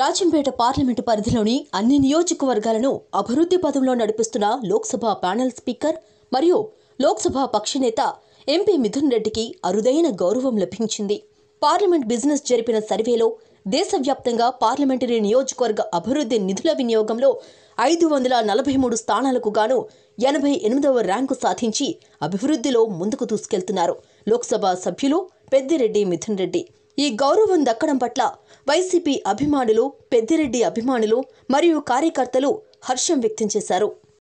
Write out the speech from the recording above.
Rajampet parliament పరిధిలోని అన్ని నియోజకవర్గాలను అభివృద్ధి పదంలో నడిపిస్తున్న లోక్సభ ప్యానెల్ స్పీకర్ మరియు లోక్సభ పక్షనేత ఎంపీ మిథున్ రెడ్డికి అరుదైన గౌరవం లభించింది పార్లమెంట్ బిజినెస్ జరిపిన సర్వేలో దేశవ్యాప్తంగా పార్లమెంటరీ నియోజకవర్గ అభివృద్ధి నిధుల వినియోగంలో ఐదు వందల నలభై మూడు స్థానాలకు గాను ఎనభై ఎనిమిదవ ర్యాంకు సాధించి అభివృద్ధిలో ముందుకు దూసుకెళ్తున్నారు లోక్సభ సభ్యులు పెద్దిరెడ్డి మిథున్ రెడ్డి ఈ గౌరవం దక్కడం పట్ల వైసీపీ అభిమానులు పెద్దిరెడ్డి అభిమానులు మరియు కార్యకర్తలు హర్షం వ్యక్తం చేశారు